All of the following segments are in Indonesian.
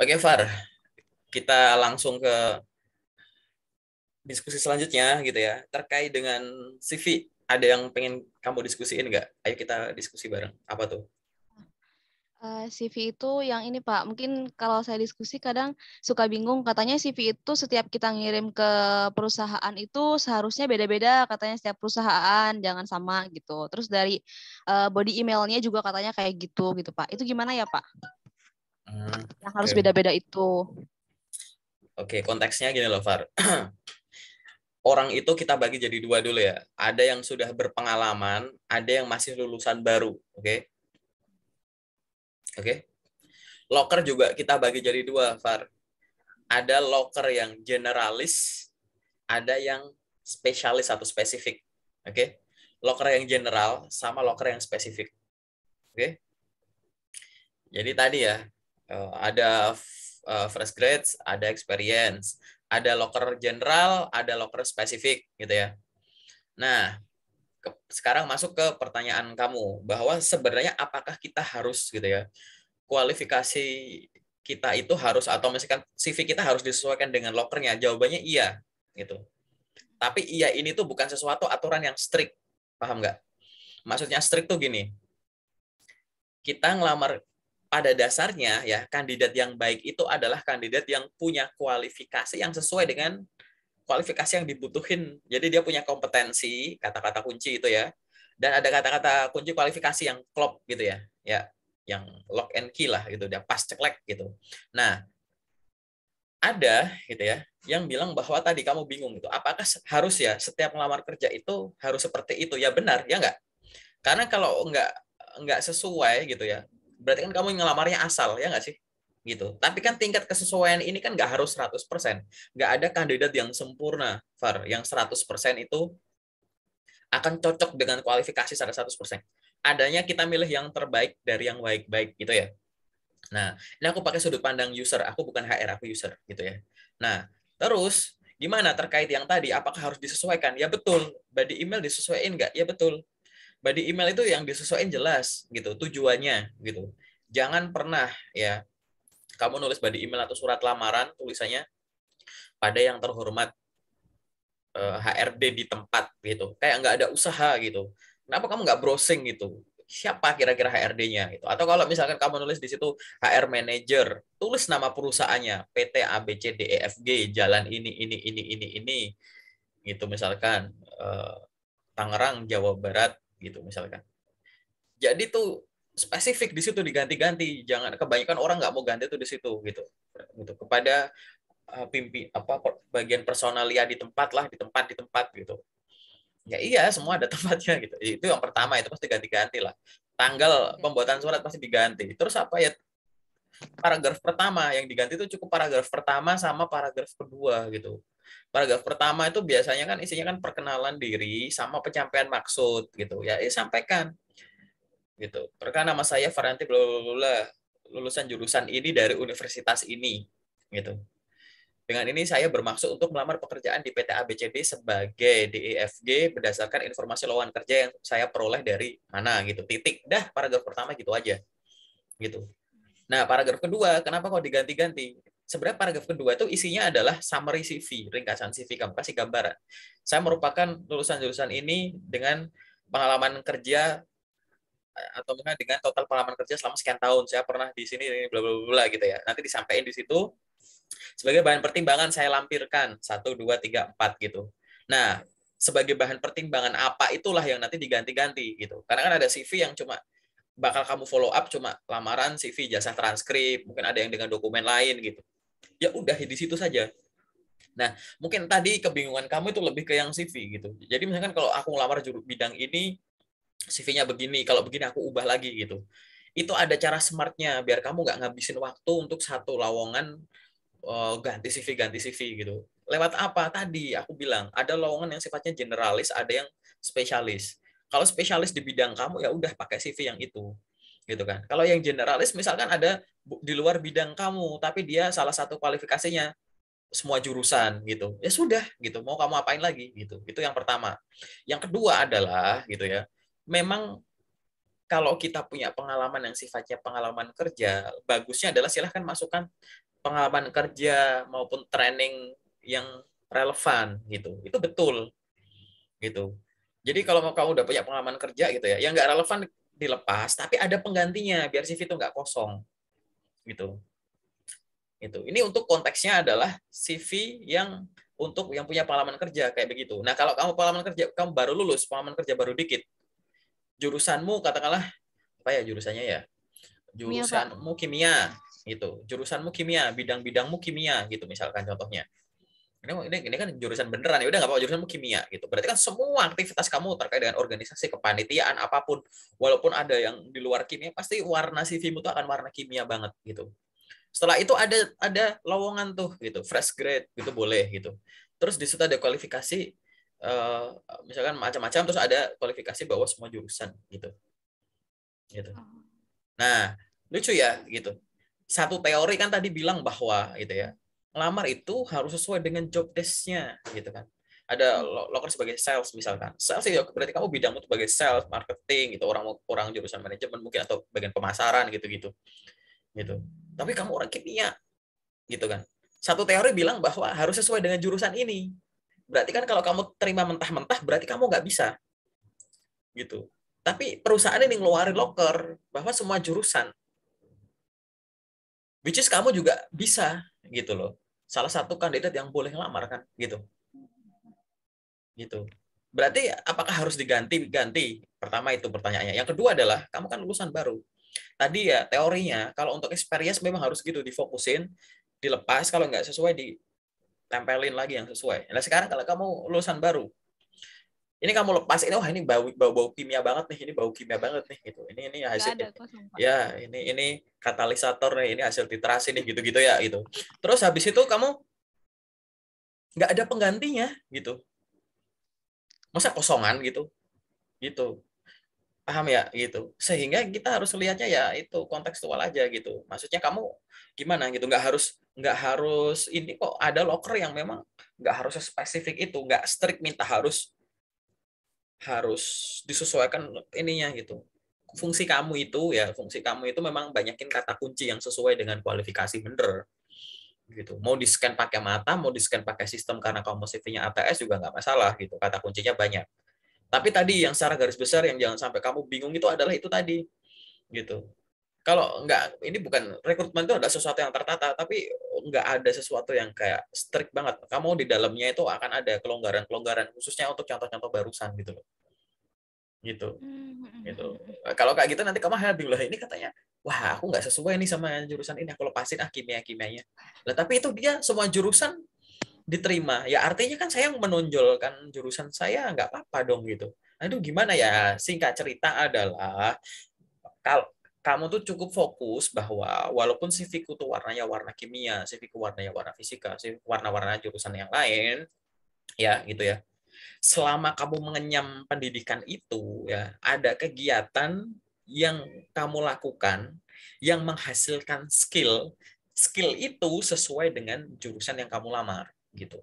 Oke, Far. Kita langsung ke diskusi selanjutnya gitu ya. Terkait dengan CV, ada yang pengen kamu diskusiin nggak? Ayo kita diskusi bareng. Apa tuh? Eh, CV itu yang ini Pak, mungkin kalau saya diskusi kadang suka bingung, katanya CV itu setiap kita ngirim ke perusahaan itu seharusnya beda-beda, katanya setiap perusahaan jangan sama gitu. Terus dari eh, body emailnya juga katanya kayak gitu gitu Pak. Itu gimana ya Pak? Hmm. Yang harus beda-beda okay. itu. Oke, okay, konteksnya gini loh, Far. Orang itu kita bagi jadi dua dulu ya. Ada yang sudah berpengalaman, ada yang masih lulusan baru, oke? Okay? Oke. Okay? Locker juga kita bagi jadi dua, Far. Ada locker yang generalis, ada yang spesialis atau spesifik. Oke. Okay? Locker yang general sama locker yang spesifik. Oke. Okay? Jadi tadi ya, Uh, ada uh, fresh grades, ada experience, ada locker general, ada locker spesifik gitu ya. Nah, ke, sekarang masuk ke pertanyaan kamu bahwa sebenarnya apakah kita harus gitu ya kualifikasi kita itu harus atau misalkan CV kita harus disesuaikan dengan lokernya? Jawabannya iya gitu. Tapi iya ini tuh bukan sesuatu aturan yang strict, paham nggak? Maksudnya strict tuh gini, kita ngelamar pada dasarnya ya kandidat yang baik itu adalah kandidat yang punya kualifikasi yang sesuai dengan kualifikasi yang dibutuhin. Jadi dia punya kompetensi, kata-kata kunci itu ya. Dan ada kata-kata kunci kualifikasi yang klop gitu ya. Ya, yang lock and key lah gitu, dia pas ceklek gitu. Nah, ada gitu ya yang bilang bahwa tadi kamu bingung itu apakah harus ya setiap melamar kerja itu harus seperti itu ya benar ya enggak karena kalau enggak enggak sesuai gitu ya berarti kan kamu ngelamarnya asal ya nggak sih gitu tapi kan tingkat kesesuaian ini kan nggak harus 100% nggak ada kandidat yang sempurna Far yang 100% itu akan cocok dengan kualifikasi secara persen adanya kita milih yang terbaik dari yang baik-baik gitu ya nah ini aku pakai sudut pandang user aku bukan HR aku user gitu ya nah terus gimana terkait yang tadi apakah harus disesuaikan ya betul body email disesuaikan nggak ya betul body email itu yang disesuaikan jelas gitu tujuannya gitu. Jangan pernah ya kamu nulis body email atau surat lamaran tulisannya pada yang terhormat eh, HRD di tempat gitu. Kayak nggak ada usaha gitu. Kenapa kamu nggak browsing gitu? Siapa kira-kira HRD-nya gitu. Atau kalau misalkan kamu nulis di situ HR manager, tulis nama perusahaannya PT ABCDEFG jalan ini ini ini ini ini gitu misalkan eh, Tangerang Jawa Barat gitu misalkan. Jadi tuh spesifik di situ diganti-ganti, jangan kebanyakan orang nggak mau ganti tuh di situ gitu. Gitu kepada uh, eh, pimpin apa bagian personalia di tempat lah, di tempat di tempat gitu. Ya iya semua ada tempatnya gitu. Itu yang pertama itu pasti ganti-ganti lah. Tanggal pembuatan surat pasti diganti. Terus apa ya paragraf pertama yang diganti itu cukup paragraf pertama sama paragraf kedua gitu Paragraf pertama itu biasanya kan isinya kan perkenalan diri sama pencapaian maksud gitu. Ya, eh, sampaikan. Gitu. Perkenalkan nama saya Varianti blablabla, lulusan jurusan ini dari universitas ini gitu. Dengan ini saya bermaksud untuk melamar pekerjaan di PT ABCD sebagai DEFG berdasarkan informasi lowongan kerja yang saya peroleh dari mana gitu. Titik. Dah paragraf pertama gitu aja. Gitu. Nah, paragraf kedua, kenapa kok diganti-ganti? sebenarnya paragraf kedua itu isinya adalah summary CV, ringkasan CV kamu, kasih gambaran. Saya merupakan lulusan-lulusan ini dengan pengalaman kerja atau mungkin dengan total pengalaman kerja selama sekian tahun. Saya pernah di sini ini bla bla bla gitu ya. Nanti disampaikan di situ sebagai bahan pertimbangan saya lampirkan satu dua tiga empat gitu. Nah, sebagai bahan pertimbangan apa itulah yang nanti diganti-ganti gitu. Karena kan ada CV yang cuma bakal kamu follow up cuma lamaran, CV, jasa transkrip, mungkin ada yang dengan dokumen lain gitu ya udah di situ saja Nah, mungkin tadi kebingungan kamu itu lebih ke yang CV gitu. Jadi misalkan kalau aku ngelamar juru bidang ini, CV-nya begini, kalau begini aku ubah lagi gitu. Itu ada cara smartnya biar kamu nggak ngabisin waktu untuk satu lowongan uh, ganti CV ganti CV gitu. Lewat apa tadi? Aku bilang ada lowongan yang sifatnya generalis, ada yang spesialis. Kalau spesialis di bidang kamu ya udah pakai CV yang itu gitu kan. Kalau yang generalis misalkan ada di luar bidang kamu tapi dia salah satu kualifikasinya semua jurusan gitu. Ya sudah gitu, mau kamu apain lagi gitu. Itu yang pertama. Yang kedua adalah gitu ya. Memang kalau kita punya pengalaman yang sifatnya pengalaman kerja, bagusnya adalah silahkan masukkan pengalaman kerja maupun training yang relevan gitu. Itu betul gitu. Jadi kalau mau kamu udah punya pengalaman kerja gitu ya, yang nggak relevan dilepas tapi ada penggantinya biar CV itu nggak kosong gitu itu ini untuk konteksnya adalah CV yang untuk yang punya pengalaman kerja kayak begitu nah kalau kamu pengalaman kerja kamu baru lulus pengalaman kerja baru dikit jurusanmu katakanlah apa ya jurusannya ya jurusanmu kimia gitu jurusanmu kimia bidang-bidangmu kimia gitu misalkan contohnya ini, ini, ini kan jurusan beneran ya udah nggak apa jurusan kimia gitu berarti kan semua aktivitas kamu terkait dengan organisasi kepanitiaan apapun walaupun ada yang di luar kimia pasti warna CV-mu tuh akan warna kimia banget gitu setelah itu ada ada lowongan tuh gitu fresh grade gitu boleh gitu terus di situ ada kualifikasi eh, misalkan macam-macam terus ada kualifikasi bahwa semua jurusan gitu gitu oh. nah lucu ya gitu satu teori kan tadi bilang bahwa gitu ya lamar itu harus sesuai dengan job desknya gitu kan ada hmm. loker kan sebagai sales misalkan sales ya berarti kamu bidangmu sebagai sales marketing gitu orang orang jurusan manajemen mungkin atau bagian pemasaran gitu gitu gitu tapi kamu orang kimia gitu kan satu teori bilang bahwa harus sesuai dengan jurusan ini berarti kan kalau kamu terima mentah-mentah berarti kamu nggak bisa gitu tapi perusahaan ini ngeluarin loker bahwa semua jurusan which is kamu juga bisa gitu loh salah satu kandidat yang boleh lamar kan gitu gitu berarti apakah harus diganti ganti pertama itu pertanyaannya yang kedua adalah kamu kan lulusan baru tadi ya teorinya kalau untuk experience memang harus gitu difokusin dilepas kalau nggak sesuai ditempelin lagi yang sesuai nah sekarang kalau kamu lulusan baru ini kamu lepas ini wah ini bau bau, bau kimia banget nih ini bau kimia banget nih gitu ini ini hasil ada, ya ini ini katalisator nih ini hasil titrasi nih gitu gitu ya gitu terus habis itu kamu nggak ada penggantinya gitu masa kosongan gitu gitu paham ya gitu sehingga kita harus lihatnya ya itu kontekstual aja gitu maksudnya kamu gimana gitu nggak harus nggak harus ini kok ada loker yang memang nggak harus spesifik itu nggak strict minta harus harus disesuaikan ininya gitu fungsi kamu itu ya fungsi kamu itu memang banyakin kata kunci yang sesuai dengan kualifikasi bener gitu mau di scan pakai mata mau di scan pakai sistem karena kamu CV-nya ATS juga nggak masalah gitu kata kuncinya banyak tapi tadi yang secara garis besar yang jangan sampai kamu bingung itu adalah itu tadi gitu kalau nggak ini bukan rekrutmen itu ada sesuatu yang tertata tapi nggak ada sesuatu yang kayak strict banget kamu di dalamnya itu akan ada kelonggaran kelonggaran khususnya untuk contoh-contoh barusan gitu loh gitu hmm, gitu hmm, hmm, nah, kalau kayak gitu nanti kamu habis lah ini katanya wah aku nggak sesuai nih sama jurusan ini aku lepasin ah kimia kimianya lah tapi itu dia semua jurusan diterima ya artinya kan saya menonjolkan jurusan saya nggak apa-apa dong gitu aduh gimana ya singkat cerita adalah kalau kamu tuh cukup fokus bahwa walaupun CV-ku tuh warnanya warna kimia, CV-ku warnanya warna fisika, CV warna-warna jurusan yang lain, ya gitu ya. Selama kamu mengenyam pendidikan itu, ya ada kegiatan yang kamu lakukan yang menghasilkan skill, skill itu sesuai dengan jurusan yang kamu lamar, gitu.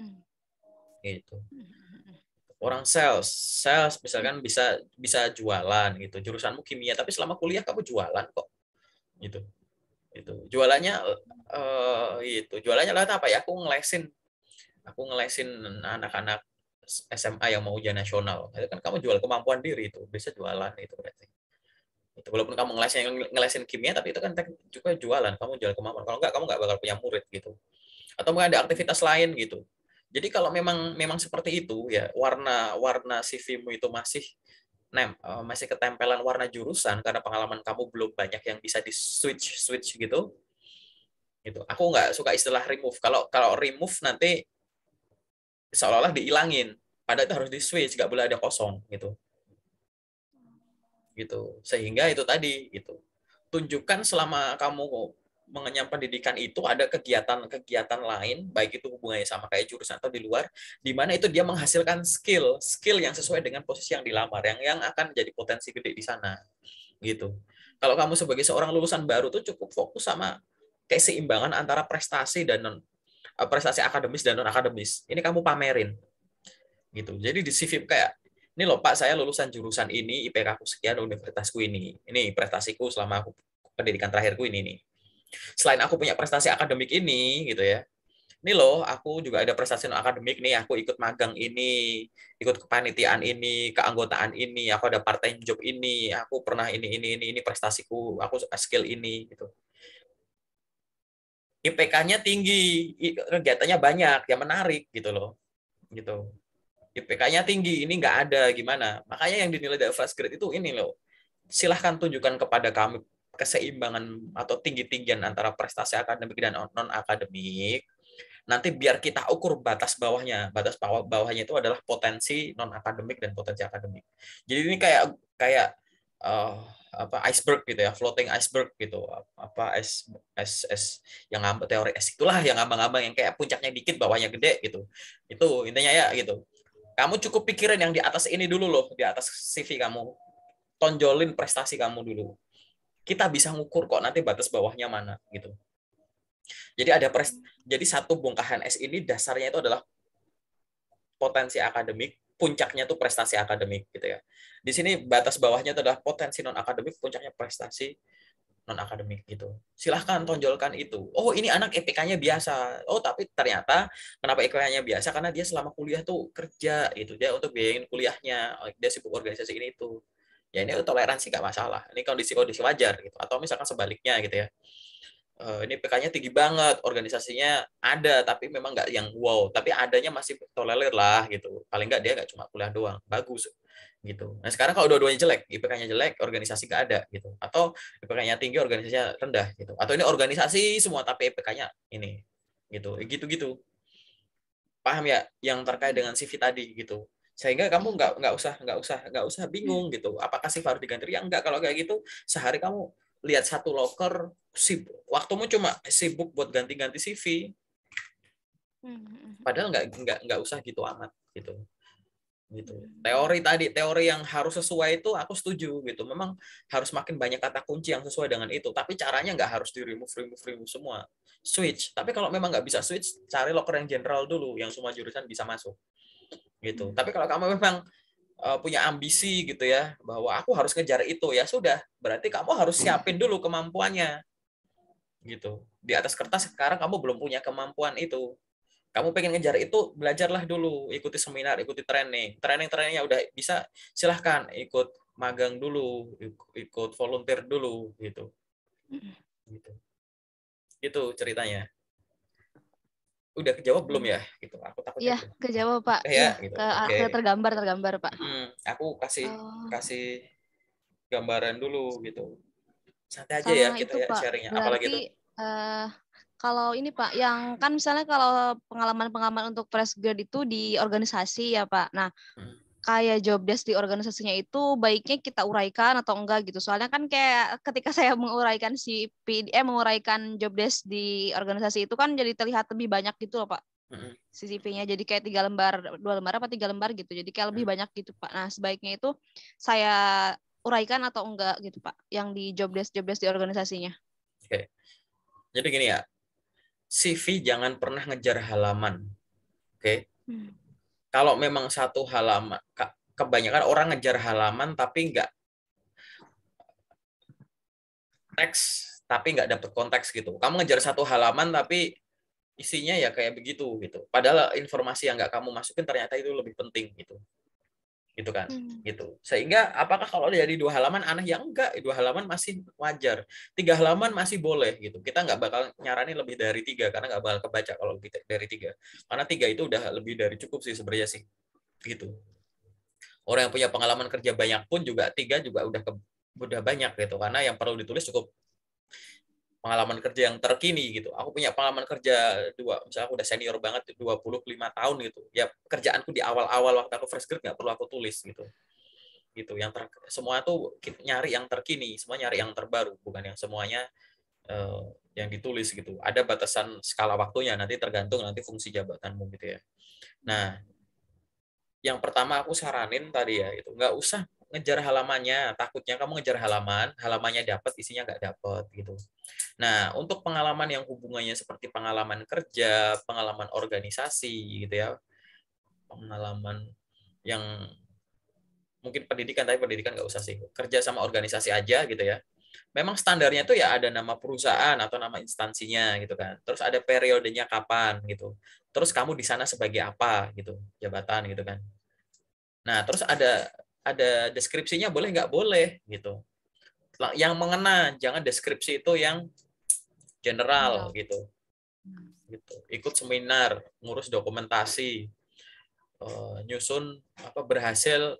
Hmm. Gitu. Hmm orang sales sales misalkan bisa bisa jualan gitu jurusanmu kimia tapi selama kuliah kamu jualan kok gitu itu jualannya eh, itu jualannya lah apa ya aku ngelesin aku ngelesin anak-anak SMA yang mau ujian nasional itu kan kamu jual kemampuan diri itu bisa jualan itu berarti itu walaupun kamu ngelesin ngelesin kimia tapi itu kan juga jualan kamu jual kemampuan kalau enggak kamu enggak bakal punya murid gitu atau mungkin ada aktivitas lain gitu jadi kalau memang memang seperti itu ya warna warna CV-mu itu masih nem eh, masih ketempelan warna jurusan karena pengalaman kamu belum banyak yang bisa di switch switch gitu gitu aku nggak suka istilah remove kalau kalau remove nanti seolah-olah dihilangin padahal itu harus di switch nggak boleh ada kosong gitu gitu sehingga itu tadi gitu tunjukkan selama kamu mengenyam pendidikan itu ada kegiatan-kegiatan lain, baik itu hubungannya sama kayak jurusan atau di luar, di mana itu dia menghasilkan skill, skill yang sesuai dengan posisi yang dilamar, yang yang akan jadi potensi gede di sana, gitu. Kalau kamu sebagai seorang lulusan baru tuh cukup fokus sama keseimbangan antara prestasi dan non eh, prestasi akademis dan non akademis. Ini kamu pamerin, gitu. Jadi di CV kayak ini loh Pak, saya lulusan jurusan ini, IPK aku sekian, universitasku ini. Ini prestasiku selama aku, pendidikan terakhirku ini nih selain aku punya prestasi akademik ini gitu ya ini loh aku juga ada prestasi non akademik nih aku ikut magang ini ikut kepanitiaan ini keanggotaan ini aku ada part time job ini aku pernah ini ini ini ini prestasiku aku skill ini gitu IPK-nya tinggi kegiatannya banyak yang menarik gitu loh gitu IPK-nya tinggi ini nggak ada gimana makanya yang dinilai dari fresh grade itu ini loh silahkan tunjukkan kepada kami keseimbangan atau tinggi-tinggian antara prestasi akademik dan non akademik nanti biar kita ukur batas bawahnya batas bawah bawahnya itu adalah potensi non akademik dan potensi akademik jadi ini kayak kayak uh, apa iceberg gitu ya floating iceberg gitu apa es es es yang ngambang teori es itulah yang ngambang-ngambang yang kayak puncaknya dikit bawahnya gede gitu itu intinya ya gitu kamu cukup pikirin yang di atas ini dulu loh di atas CV kamu tonjolin prestasi kamu dulu kita bisa ngukur kok nanti batas bawahnya mana gitu. Jadi ada pres, jadi satu bongkahan es ini dasarnya itu adalah potensi akademik, puncaknya itu prestasi akademik gitu ya. Di sini batas bawahnya itu adalah potensi non akademik, puncaknya prestasi non akademik gitu. Silahkan tonjolkan itu. Oh ini anak EPK-nya biasa. Oh tapi ternyata kenapa EPK-nya biasa? Karena dia selama kuliah tuh kerja gitu. Dia untuk biayain kuliahnya, dia sibuk organisasi ini itu ya ini toleransi nggak masalah ini kondisi-kondisi wajar gitu atau misalkan sebaliknya gitu ya uh, ini PK-nya tinggi banget organisasinya ada tapi memang nggak yang wow tapi adanya masih tolerir lah gitu paling nggak dia nggak cuma kuliah doang bagus gitu nah sekarang kalau dua-duanya jelek IPK-nya jelek organisasi nggak ada gitu atau IPK-nya tinggi organisasinya rendah gitu atau ini organisasi semua tapi IPK-nya ini gitu gitu gitu paham ya yang terkait dengan CV tadi gitu sehingga kamu nggak nggak usah nggak usah nggak usah hmm. bingung gitu apakah sih harus diganti ya nggak kalau kayak gitu sehari kamu lihat satu loker sibuk waktumu cuma sibuk buat ganti-ganti CV hmm, hmm, padahal nggak nggak nggak usah gitu amat gitu gitu teori tadi teori yang harus sesuai itu aku setuju gitu memang harus makin banyak kata kunci yang sesuai dengan itu tapi caranya nggak harus di remove remove remove semua switch tapi kalau memang nggak bisa switch cari loker yang general dulu yang semua jurusan bisa masuk gitu tapi kalau kamu memang uh, punya ambisi gitu ya bahwa aku harus ngejar itu ya sudah berarti kamu harus siapin dulu kemampuannya gitu di atas kertas sekarang kamu belum punya kemampuan itu kamu pengen ngejar itu belajarlah dulu ikuti seminar ikuti training training trainingnya udah bisa silahkan ikut magang dulu ikut volunteer dulu gitu gitu itu ceritanya udah kejawab belum hmm. ya gitu aku takut ya iya, kejawab pak ya, gitu. ke okay. tergambar tergambar pak hmm, aku kasih oh. kasih gambaran dulu gitu santai aja Sama ya kita gitu, ya, sharingnya Berarti, apalagi itu uh, eh, kalau ini pak yang kan misalnya kalau pengalaman pengalaman untuk fresh grad itu di organisasi ya pak nah hmm kayak job desk di organisasinya itu baiknya kita uraikan atau enggak gitu. Soalnya kan kayak ketika saya menguraikan si PDM eh, menguraikan job desk di organisasi itu kan jadi terlihat lebih banyak gitu loh, Pak. Mm-hmm. CCP-nya jadi kayak tiga lembar, dua lembar apa tiga lembar gitu. Jadi kayak lebih mm-hmm. banyak gitu, Pak. Nah, sebaiknya itu saya uraikan atau enggak gitu, Pak, yang di job desk job desk di organisasinya. Oke. Jadi gini ya. CV jangan pernah ngejar halaman. Oke. Hmm kalau memang satu halaman kebanyakan orang ngejar halaman tapi nggak teks tapi nggak dapet konteks gitu kamu ngejar satu halaman tapi isinya ya kayak begitu gitu padahal informasi yang nggak kamu masukin ternyata itu lebih penting gitu gitu kan hmm. gitu sehingga apakah kalau dari dua halaman aneh yang enggak dua halaman masih wajar tiga halaman masih boleh gitu kita nggak bakal nyarani lebih dari tiga karena nggak bakal kebaca kalau kita dari tiga karena tiga itu udah lebih dari cukup sih sebenarnya sih gitu orang yang punya pengalaman kerja banyak pun juga tiga juga udah ke, udah banyak gitu karena yang perlu ditulis cukup pengalaman kerja yang terkini gitu. Aku punya pengalaman kerja dua, misalnya aku udah senior banget 25 tahun gitu. Ya pekerjaanku di awal-awal waktu aku fresh grad nggak perlu aku tulis gitu. Gitu. Yang ter, semua tuh nyari yang terkini, semua nyari yang terbaru, bukan yang semuanya uh, yang ditulis gitu. Ada batasan skala waktunya nanti tergantung nanti fungsi jabatanmu gitu ya. Nah, yang pertama aku saranin tadi ya itu nggak usah ngejar halamannya takutnya kamu ngejar halaman halamannya dapat isinya nggak dapat gitu nah untuk pengalaman yang hubungannya seperti pengalaman kerja pengalaman organisasi gitu ya pengalaman yang mungkin pendidikan tapi pendidikan nggak usah sih kerja sama organisasi aja gitu ya memang standarnya tuh ya ada nama perusahaan atau nama instansinya gitu kan terus ada periodenya kapan gitu terus kamu di sana sebagai apa gitu jabatan gitu kan nah terus ada ada deskripsinya boleh nggak boleh gitu yang mengena jangan deskripsi itu yang general ya. gitu hmm. gitu ikut seminar ngurus dokumentasi eh, nyusun apa berhasil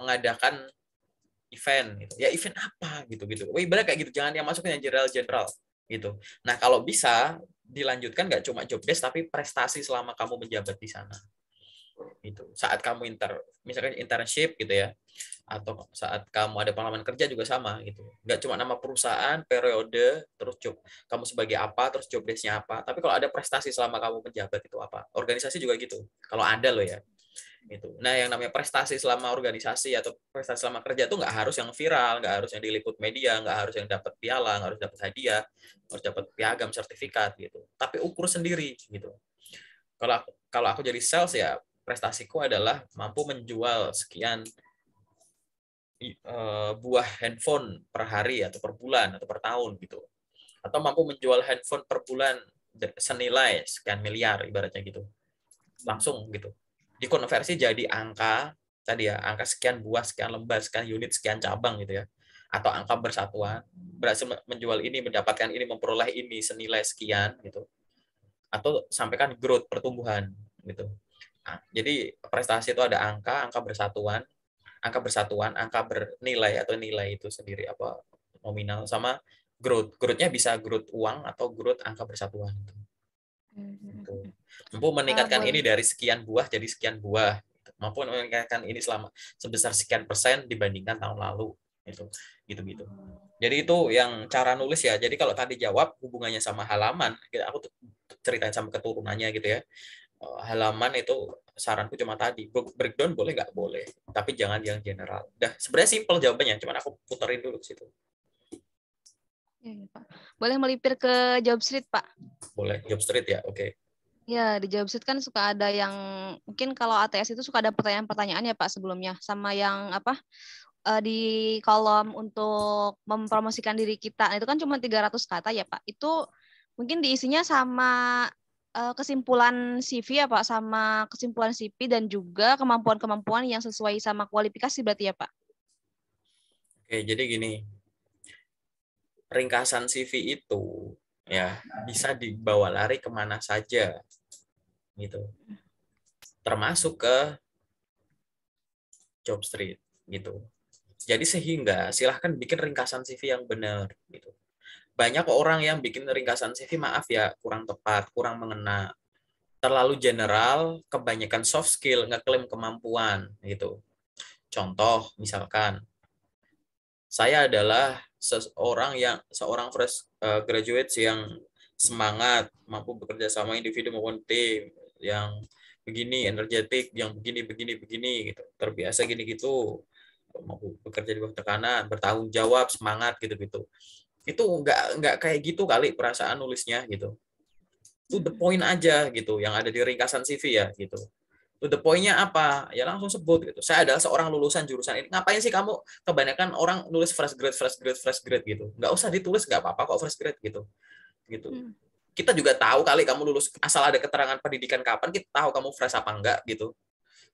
mengadakan event gitu ya event apa gitu gitu Wih, bener kayak gitu jangan yang masuknya general general gitu nah kalau bisa dilanjutkan nggak cuma job desk tapi prestasi selama kamu menjabat di sana itu saat kamu inter misalkan internship gitu ya atau saat kamu ada pengalaman kerja juga sama gitu nggak cuma nama perusahaan periode terus job kamu sebagai apa terus job desknya apa tapi kalau ada prestasi selama kamu menjabat itu apa organisasi juga gitu kalau ada loh ya itu nah yang namanya prestasi selama organisasi atau prestasi selama kerja itu nggak harus yang viral nggak harus yang diliput media nggak harus yang dapat piala nggak harus dapat hadiah harus dapat piagam sertifikat gitu tapi ukur sendiri gitu kalau kalau aku jadi sales ya prestasiku adalah mampu menjual sekian eh, buah handphone per hari atau per bulan atau per tahun gitu atau mampu menjual handphone per bulan senilai sekian miliar ibaratnya gitu langsung gitu dikonversi jadi angka tadi ya angka sekian buah sekian lembar sekian unit sekian cabang gitu ya atau angka bersatuan berhasil menjual ini mendapatkan ini memperoleh ini senilai sekian gitu atau sampaikan growth pertumbuhan gitu Nah, jadi prestasi itu ada angka, angka bersatuan, angka bersatuan, angka bernilai atau nilai itu sendiri apa nominal sama growth. growth bisa growth uang atau growth angka bersatuan. itu. Gitu. Mampu meningkatkan ini dari sekian buah jadi sekian buah. Mampu meningkatkan ini selama sebesar sekian persen dibandingkan tahun lalu. Itu gitu-gitu. Oh. Jadi itu yang cara nulis ya. Jadi kalau tadi jawab hubungannya sama halaman, aku ceritain sama keturunannya gitu ya. Eh, halaman itu saranku cuma tadi breakdown boleh nggak boleh tapi jangan yang general dah sebenarnya simple jawabannya cuman aku puterin dulu ke situ iya, iya, boleh melipir ke job street Pak boleh job street ya oke okay. Ya, di job street kan suka ada yang mungkin kalau ATS itu suka ada pertanyaan-pertanyaan ya Pak sebelumnya sama yang apa eh, di kolom untuk mempromosikan diri kita. Nah, itu kan cuma 300 kata ya Pak. Itu mungkin diisinya sama Eh, kesimpulan CV ya Pak sama kesimpulan CV dan juga kemampuan-kemampuan yang sesuai sama kualifikasi berarti ya Pak. Oke, jadi gini. Ringkasan CV itu ya bisa dibawa lari kemana saja gitu. Termasuk ke job street gitu. Jadi sehingga silahkan bikin ringkasan CV yang benar gitu banyak orang yang bikin ringkasan CV maaf ya kurang tepat, kurang mengena, terlalu general, kebanyakan soft skill, ngeklaim kemampuan gitu. Contoh misalkan saya adalah seorang yang seorang fresh eh, graduate yang semangat, mampu bekerja sama individu maupun tim, yang begini energetik, yang begini begini begini gitu. Terbiasa gini gitu, mampu bekerja di bawah tekanan, bertanggung jawab, semangat gitu-gitu itu nggak nggak kayak gitu kali perasaan nulisnya gitu tuh the point aja gitu yang ada di ringkasan CV ya gitu tuh the pointnya apa ya langsung sebut gitu saya adalah seorang lulusan jurusan ini ngapain sih kamu kebanyakan orang nulis fresh grade fresh grade fresh grade gitu nggak usah ditulis nggak apa-apa kok fresh grade gitu gitu hmm. kita juga tahu kali kamu lulus asal ada keterangan pendidikan kapan kita tahu kamu fresh apa enggak gitu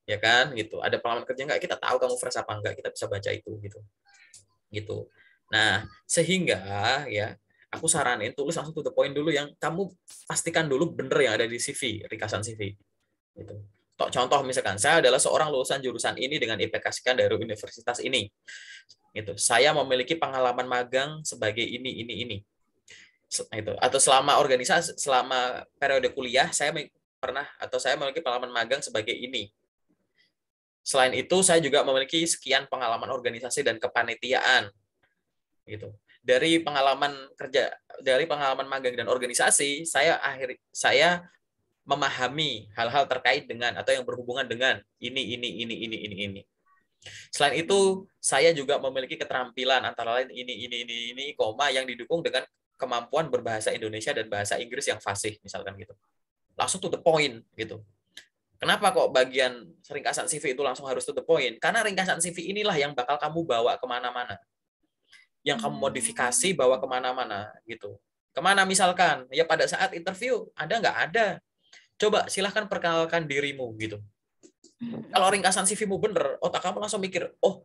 ya kan gitu ada pengalaman kerja enggak kita tahu kamu fresh apa enggak kita bisa baca itu gitu gitu Nah, sehingga ya aku saranin tulis langsung to the point dulu yang kamu pastikan dulu bener yang ada di CV, rikasan CV. Gitu. contoh misalkan saya adalah seorang lulusan jurusan ini dengan IPK sekian dari universitas ini. Gitu. Saya memiliki pengalaman magang sebagai ini ini ini. Itu. Atau selama organisasi selama periode kuliah saya pernah atau saya memiliki pengalaman magang sebagai ini. Selain itu saya juga memiliki sekian pengalaman organisasi dan kepanitiaan gitu. Dari pengalaman kerja, dari pengalaman magang dan organisasi, saya akhir saya memahami hal-hal terkait dengan atau yang berhubungan dengan ini ini ini ini ini ini. Selain itu, saya juga memiliki keterampilan antara lain ini ini ini ini koma yang didukung dengan kemampuan berbahasa Indonesia dan bahasa Inggris yang fasih misalkan gitu. Langsung to the point gitu. Kenapa kok bagian ringkasan CV itu langsung harus to the point? Karena ringkasan CV inilah yang bakal kamu bawa kemana-mana yang kamu hmm. modifikasi bawa kemana-mana gitu. Kemana misalkan? Ya pada saat interview ada nggak ada? Coba silahkan perkenalkan dirimu gitu. Kalau hmm. ringkasan CV-mu bener, otak kamu langsung mikir, oh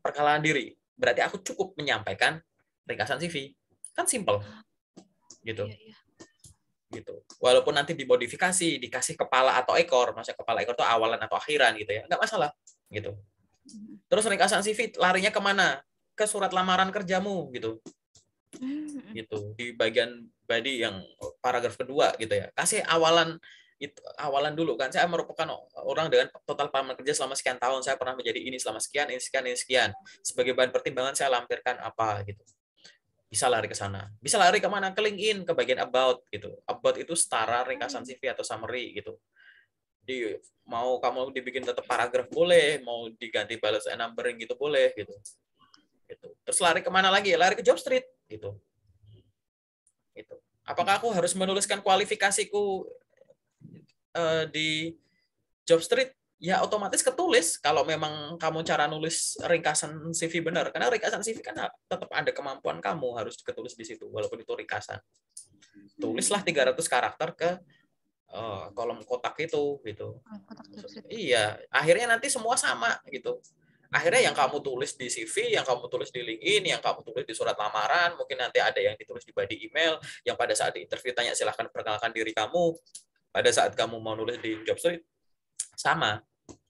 perkenalan diri. Berarti aku cukup menyampaikan ringkasan CV. Kan simple. Gitu. Iya, iya. gitu. Walaupun nanti dimodifikasi, dikasih kepala atau ekor, masa kepala ekor itu awalan atau akhiran gitu ya, nggak masalah gitu. Hmm. Terus ringkasan CV larinya kemana? ke surat lamaran kerjamu gitu hmm. gitu di bagian body yang paragraf kedua gitu ya kasih awalan itu awalan dulu kan saya merupakan orang dengan total pengalaman kerja selama sekian tahun saya pernah menjadi ini selama sekian ini sekian ini sekian sebagai bahan pertimbangan saya lampirkan apa gitu bisa lari ke sana bisa lari kemana ke LinkedIn ke bagian about gitu about itu setara ringkasan hmm. CV atau summary gitu di mau kamu dibikin tetap paragraf boleh mau diganti balas numbering gitu boleh gitu terus lari kemana lagi? Ya, lari ke job street gitu. Itu. Apakah aku harus menuliskan kualifikasiku eh, di job street? Ya otomatis ketulis kalau memang kamu cara nulis ringkasan CV benar. Karena ringkasan CV kan tetap ada kemampuan kamu harus ketulis di situ walaupun itu ringkasan. Tulislah 300 karakter ke eh, kolom kotak itu gitu. Oh, kotak iya, akhirnya nanti semua sama gitu akhirnya yang kamu tulis di CV, yang kamu tulis di LinkedIn, yang kamu tulis di surat lamaran, mungkin nanti ada yang ditulis di body email, yang pada saat di interview tanya silahkan perkenalkan diri kamu, pada saat kamu mau nulis di job street, sama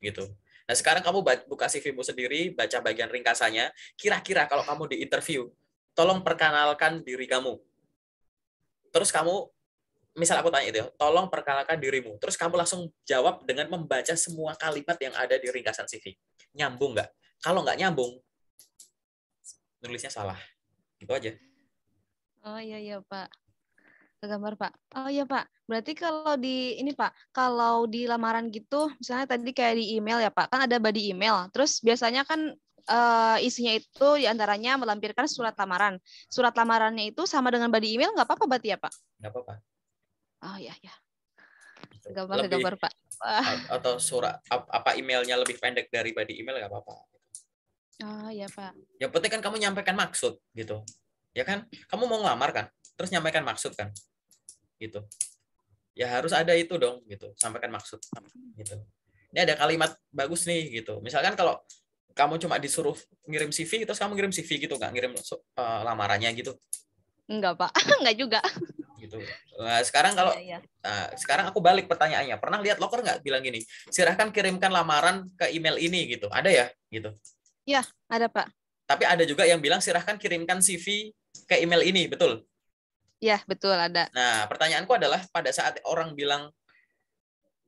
gitu. Nah sekarang kamu buka CV-mu sendiri, baca bagian ringkasannya, kira-kira kalau kamu di interview, tolong perkenalkan diri kamu. Terus kamu misal aku tanya itu ya, tolong perkenalkan dirimu. Terus kamu langsung jawab dengan membaca semua kalimat yang ada di ringkasan CV nyambung nggak? Kalau nggak nyambung, nulisnya salah. Gitu aja. Oh iya iya Pak. Gambar Pak. Oh iya Pak. Berarti kalau di ini Pak, kalau di lamaran gitu, misalnya tadi kayak di email ya Pak, kan ada body email. Terus biasanya kan uh, isinya itu diantaranya melampirkan surat lamaran. Surat lamarannya itu sama dengan body email nggak apa-apa berarti ya Pak? Nggak apa-apa. Oh iya, iya. Gambar-gambar gitu. Pak atau surat apa emailnya lebih pendek daripada email nggak apa-apa oh ya pak yang penting kan kamu nyampaikan maksud gitu ya kan kamu mau ngelamar kan terus nyampaikan maksud kan gitu ya harus ada itu dong gitu sampaikan maksud gitu ini ada kalimat bagus nih gitu misalkan kalau kamu cuma disuruh ngirim CV terus kamu ngirim CV gitu nggak ngirim uh, lamarannya gitu Enggak pak nggak juga gitu. Nah, sekarang kalau ya, ya. Nah, sekarang aku balik pertanyaannya. Pernah lihat loker nggak bilang gini, silahkan kirimkan lamaran ke email ini gitu. Ada ya gitu? ya ada Pak. Tapi ada juga yang bilang silahkan kirimkan CV ke email ini, betul? ya betul ada. Nah, pertanyaanku adalah pada saat orang bilang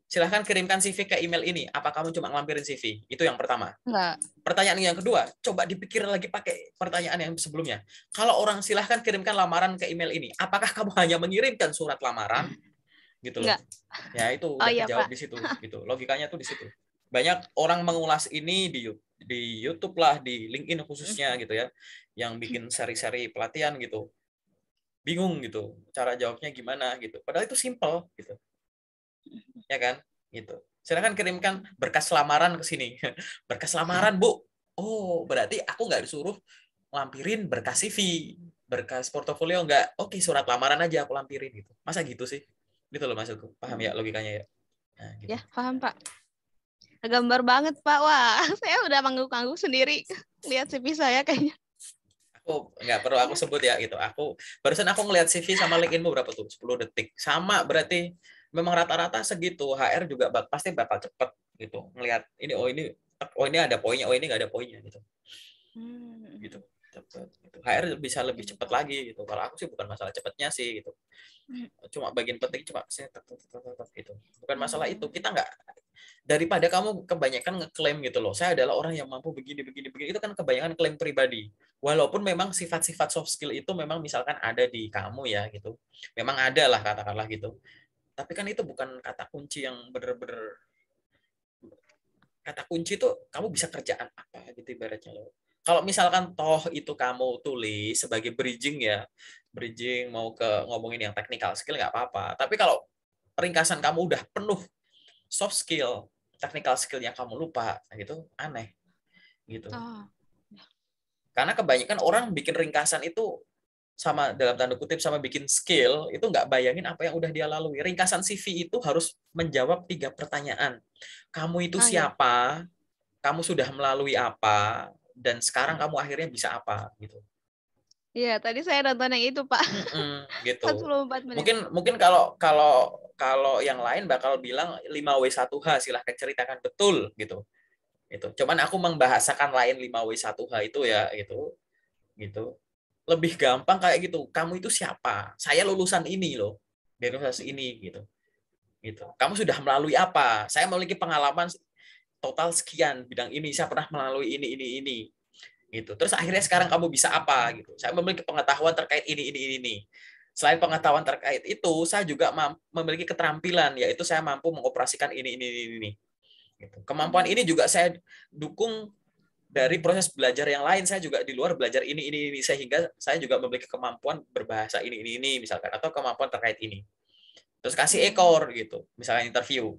silahkan kirimkan CV ke email ini. Apa kamu cuma ngelampirin CV? Itu yang pertama. Enggak. Pertanyaan yang kedua, coba dipikir lagi pakai pertanyaan yang sebelumnya. Kalau orang silahkan kirimkan lamaran ke email ini, apakah kamu hanya mengirimkan surat lamaran? Gitu loh. Enggak. Ya itu oh, iya, jawab di situ. Gitu. Logikanya tuh di situ. Banyak orang mengulas ini di di YouTube lah, di LinkedIn khususnya hmm. gitu ya, yang bikin seri-seri pelatihan gitu. Bingung gitu, cara jawabnya gimana gitu. Padahal itu simple gitu ya kan gitu sedangkan kirimkan berkas lamaran ke sini berkas lamaran bu oh berarti aku nggak disuruh lampirin berkas CV berkas portofolio nggak oke surat lamaran aja aku lampirin gitu masa gitu sih gitu loh masuk paham ya hmm. logikanya ya nah, gitu. ya paham pak gambar banget pak wah saya udah mangguk-mangguk sendiri lihat CV saya kayaknya aku nggak perlu aku sebut ya gitu aku barusan aku ngelihat CV sama linkinmu berapa tuh 10 detik sama berarti memang rata-rata segitu HR juga bak pasti bakal cepet gitu ngelihat ini oh ini oh ini ada poinnya oh ini nggak ada poinnya gitu hmm. gitu, gitu. HR bisa lebih cepet lagi gitu kalau aku sih bukan masalah cepetnya sih gitu hmm. cuma bagian penting cuma gitu bukan masalah hmm. itu kita nggak daripada kamu kebanyakan ngeklaim gitu loh saya adalah orang yang mampu begini begini begini itu kan kebanyakan klaim pribadi walaupun memang sifat-sifat soft skill itu memang misalkan ada di kamu ya gitu memang ada lah katakanlah gitu tapi kan itu bukan kata kunci yang bener-bener kata kunci itu kamu bisa kerjaan apa gitu ibaratnya lo kalau misalkan toh itu kamu tulis sebagai bridging ya bridging mau ke ngomongin yang technical skill nggak apa-apa tapi kalau ringkasan kamu udah penuh soft skill technical skill yang kamu lupa nah gitu aneh gitu oh. Ya. karena kebanyakan orang bikin ringkasan itu sama dalam tanda kutip sama bikin skill itu nggak bayangin apa yang udah dia lalui. Ringkasan CV itu harus menjawab tiga pertanyaan. Kamu itu oh, iya. siapa? Kamu sudah melalui apa? Dan sekarang kamu akhirnya bisa apa gitu. Iya, tadi saya nonton yang itu, Pak. gitu. menit. Mungkin mungkin kalau kalau kalau yang lain bakal bilang 5W1H silahkan ceritakan betul gitu. Itu. Cuman aku membahasakan lain 5W1H itu ya gitu. Gitu lebih gampang kayak gitu kamu itu siapa saya lulusan ini loh dari universitas ini gitu gitu kamu sudah melalui apa saya memiliki pengalaman total sekian bidang ini saya pernah melalui ini ini ini gitu terus akhirnya sekarang kamu bisa apa gitu saya memiliki pengetahuan terkait ini ini ini, ini. selain pengetahuan terkait itu saya juga memiliki keterampilan yaitu saya mampu mengoperasikan ini ini ini, ini. Gitu. kemampuan ini juga saya dukung dari proses belajar yang lain saya juga di luar belajar ini ini ini sehingga saya juga memiliki kemampuan berbahasa ini ini ini misalkan atau kemampuan terkait ini terus kasih hmm. ekor gitu misalnya interview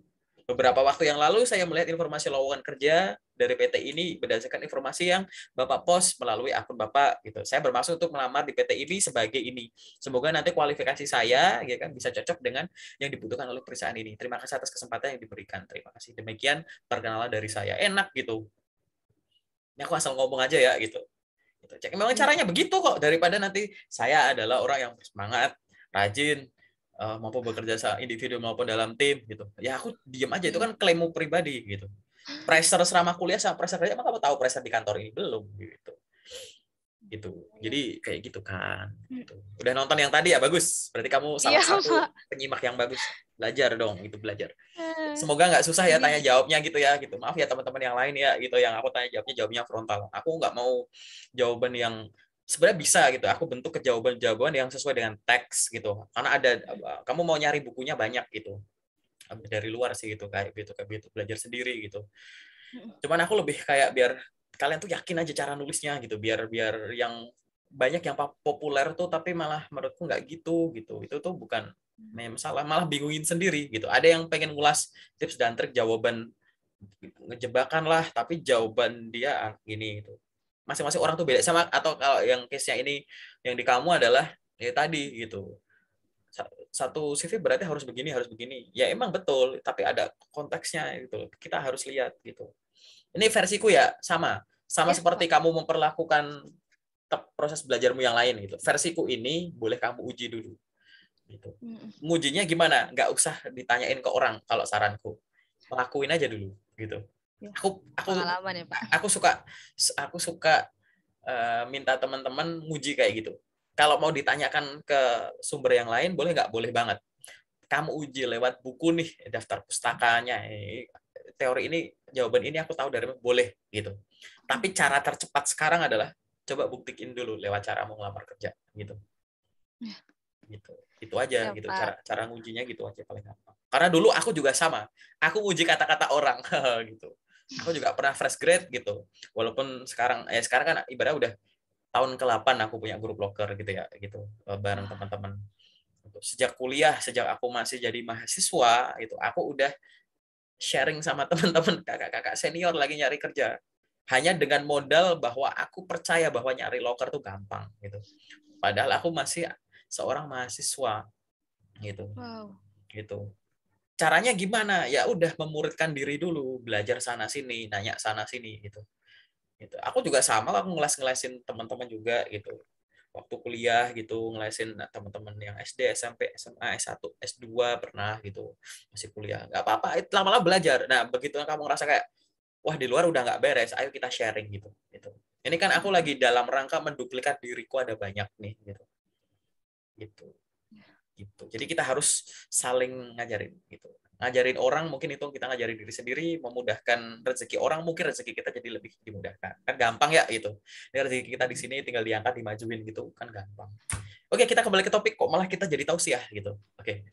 beberapa waktu yang lalu saya melihat informasi lowongan kerja dari PT ini berdasarkan informasi yang Bapak pos melalui akun Bapak gitu. Saya bermaksud untuk melamar di PT ini sebagai ini. Semoga nanti kualifikasi saya ya kan bisa cocok dengan yang dibutuhkan oleh perusahaan ini. Terima kasih atas kesempatan yang diberikan. Terima kasih. Demikian perkenalan dari saya. Enak gitu ini ya, aku asal ngomong aja ya gitu gitu cek memang hmm. caranya begitu kok daripada nanti saya adalah orang yang bersemangat rajin uh, mampu bekerja secara individu maupun dalam tim gitu ya aku diem aja itu kan hmm. klaimmu pribadi gitu pressure selama kuliah sama pressure kerja emang kamu tahu pressure di kantor ini belum gitu gitu jadi kayak gitu kan hmm. gitu. udah nonton yang tadi ya bagus berarti kamu salah iya, satu Pak. penyimak yang bagus belajar dong itu belajar eh. semoga nggak susah ya iya. tanya jawabnya gitu ya gitu maaf ya teman-teman yang lain ya gitu yang aku tanya jawabnya jawabnya frontal aku nggak mau jawaban yang sebenarnya bisa gitu aku bentuk ke jawaban-jawaban yang sesuai dengan teks gitu karena ada kamu mau nyari bukunya banyak gitu dari luar sih gitu kayak gitu kayak gitu belajar sendiri gitu hmm. cuman aku lebih kayak biar kalian tuh yakin aja cara nulisnya gitu biar biar yang banyak yang populer tuh tapi malah menurutku nggak gitu gitu itu tuh bukan memang malah bingungin sendiri gitu ada yang pengen ulas tips dan trik jawaban gitu. ngejebakan lah tapi jawaban dia ah, gini itu masing-masing orang tuh beda sama atau kalau yang case-nya ini yang di kamu adalah ya tadi gitu satu CV berarti harus begini harus begini ya emang betul tapi ada konteksnya gitu kita harus lihat gitu ini versiku ya sama, sama ya. seperti kamu memperlakukan proses belajarmu yang lain gitu. Versiku ini boleh kamu uji dulu. Gitu. ujinya gimana? Nggak usah ditanyain ke orang kalau saranku. Lakuin aja dulu gitu. Ya. Aku aku ya, Pak. aku suka aku suka uh, minta teman-teman nguji kayak gitu. Kalau mau ditanyakan ke sumber yang lain boleh nggak? Boleh banget kamu uji lewat buku nih daftar pustakanya eh, teori ini jawaban ini aku tahu dari boleh gitu tapi cara tercepat sekarang adalah coba buktiin dulu lewat cara mau ngelamar kerja gitu ya. gitu itu aja Siapa? Ya, gitu cara cara ngujinya gitu aja paling gampang karena dulu aku juga sama aku uji kata-kata orang gitu aku juga pernah fresh grade gitu walaupun sekarang ya sekarang kan ibarat udah tahun ke-8 aku punya grup locker gitu ya gitu eh, bareng ah. teman-teman sejak kuliah sejak aku masih jadi mahasiswa itu aku udah sharing sama teman-teman kakak-kakak senior lagi nyari kerja hanya dengan modal bahwa aku percaya bahwa nyari loker tuh gampang gitu padahal aku masih seorang mahasiswa gitu wow. gitu caranya gimana ya udah memuridkan diri dulu belajar sana sini nanya sana sini gitu gitu aku juga sama aku ngeles ngelesin teman-teman juga gitu waktu kuliah gitu ngelesin nah, teman-teman yang SD, SMP, SMA, S1, S2 pernah gitu masih kuliah nggak apa-apa itu lama-lama belajar nah begitu kamu ngerasa kayak wah di luar udah nggak beres ayo kita sharing gitu gitu ini kan aku lagi dalam rangka menduplikat diriku ada banyak nih gitu gitu gitu jadi kita harus saling ngajarin gitu ngajarin orang mungkin itu kita ngajarin diri sendiri memudahkan rezeki orang mungkin rezeki kita jadi lebih dimudahkan kan gampang ya itu ini rezeki kita di sini tinggal diangkat dimajuin gitu kan gampang oke kita kembali ke topik kok malah kita jadi tahu sih ya gitu oke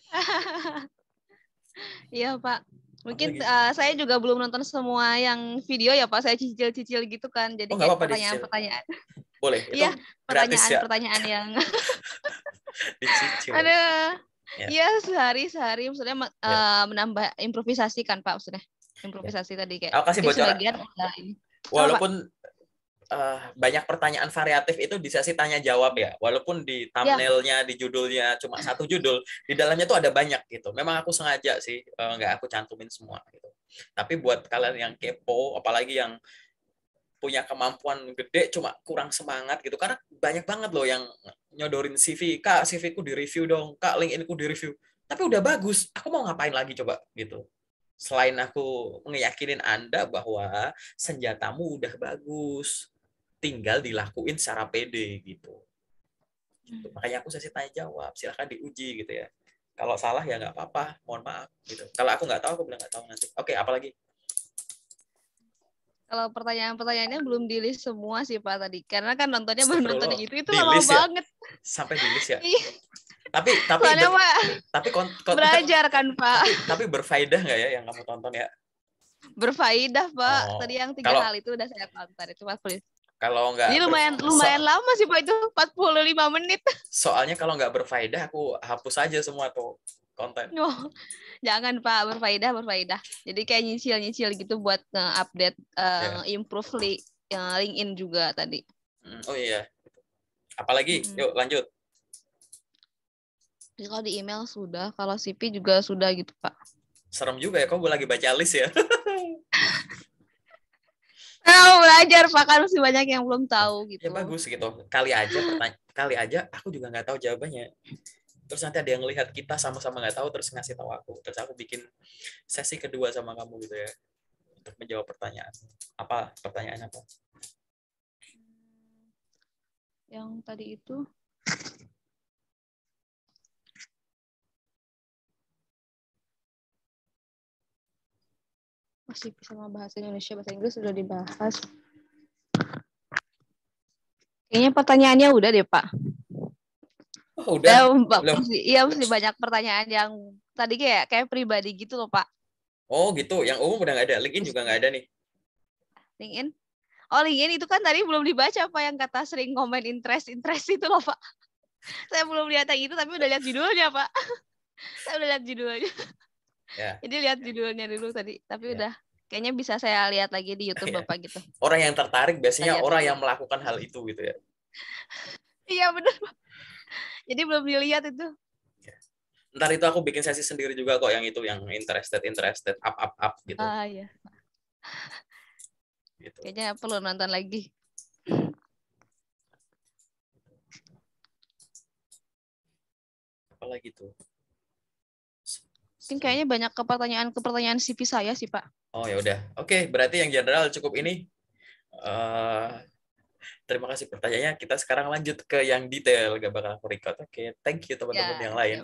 iya pak mungkin uh, saya juga belum nonton semua yang video ya pak saya cicil-cicil gitu kan jadi oh, apa pertanyaan-pertanyaan boleh iya ya. pertanyaan pertanyaan yang dicicil ada Ya. Iya yeah. sehari sehari maksudnya yeah. Ya. menambah improvisasi kan Pak maksudnya improvisasi yeah. tadi kayak. Aku kasih bocoran. ini. Walaupun uh, banyak pertanyaan variatif itu di sesi tanya jawab ya. Walaupun di ya. thumbnailnya, yeah. di judulnya cuma satu judul, di dalamnya tuh ada banyak gitu. Memang aku sengaja sih eh, nggak uh, aku cantumin semua gitu. Tapi buat kalian yang kepo, apalagi yang punya kemampuan gede cuma kurang semangat gitu karena banyak banget loh yang nyodorin CV kak CV ku di review dong kak link ku di review tapi udah bagus aku mau ngapain lagi coba gitu selain aku ngeyakinin anda bahwa senjatamu udah bagus tinggal dilakuin secara pede gitu hmm. makanya aku sesi tanya jawab silahkan diuji gitu ya kalau salah ya nggak apa-apa mohon maaf gitu kalau aku nggak tahu aku bilang nggak tahu nanti oke apalagi kalau pertanyaan-pertanyaannya belum di list semua sih Pak tadi. Karena kan nontonnya belum nonton itu itu lama ya? banget. Sampai di list ya. Iya. tapi tapi Soalnya, ber, Pak, tapi kon, kon, belajar kan Pak. Tapi, tapi berfaedah nggak ya yang kamu tonton ya? Berfaedah Pak. Oh, Tadi yang tiga kalau, kali itu udah saya tonton itu Pak please. Kalau nggak Ini lumayan lumayan so, lama sih Pak itu 45 menit. Soalnya kalau nggak berfaedah aku hapus aja semua tuh konten. Oh, jangan pak berfaedah berfaedah jadi kayak nyicil nyicil gitu buat update uh, eh, yeah. Iya. improve li yang uh, eh, LinkedIn juga tadi hmm. oh iya apalagi hmm. yuk lanjut jadi ya, kalau di email sudah kalau CP juga sudah gitu pak serem juga ya kok kamu lagi baca list ya Oh, belajar Pak kan masih banyak yang belum tahu ya, gitu. Ya bagus gitu. Kali aja pertanya- kali aja aku juga nggak tahu jawabannya terus nanti ada yang ngelihat kita sama-sama nggak tahu terus ngasih tahu aku terus aku bikin sesi kedua sama kamu gitu ya untuk menjawab pertanyaan apa pertanyaan apa yang tadi itu masih sama bahasa Indonesia bahasa Inggris sudah dibahas kayaknya pertanyaannya udah deh pak Oh, udah. Ya, eh, Pak, iya masih banyak pertanyaan yang tadi kayak kayak pribadi gitu loh Pak. Oh gitu, yang umum udah nggak ada. LinkedIn juga nggak ada nih. LinkedIn? Oh LinkedIn itu kan tadi belum dibaca Pak yang kata sering komen interest interest itu loh Pak. Saya belum lihat yang itu tapi udah lihat judulnya Pak. saya udah lihat judulnya. Yeah. Jadi lihat judulnya dulu tadi, tapi yeah. udah kayaknya bisa saya lihat lagi di YouTube yeah. Bapak gitu. Orang yang tertarik biasanya Ayat. orang yang melakukan hal itu gitu ya. Iya benar. Jadi belum dilihat itu. Ntar itu aku bikin sesi sendiri juga kok yang itu yang interested interested up up up gitu. Ah iya. Gitu. Kayaknya perlu nonton lagi. Apa lagi tuh? Mungkin kayaknya banyak ke pertanyaan ke pertanyaan CV saya sih Pak. Oh ya udah. Oke, okay, berarti yang general cukup ini. Uh, Terima kasih pertanyaannya. Kita sekarang lanjut ke yang detail. Gak bakal aku record. Oke, okay. thank you ya, teman-teman yeah. yang lain. Ya.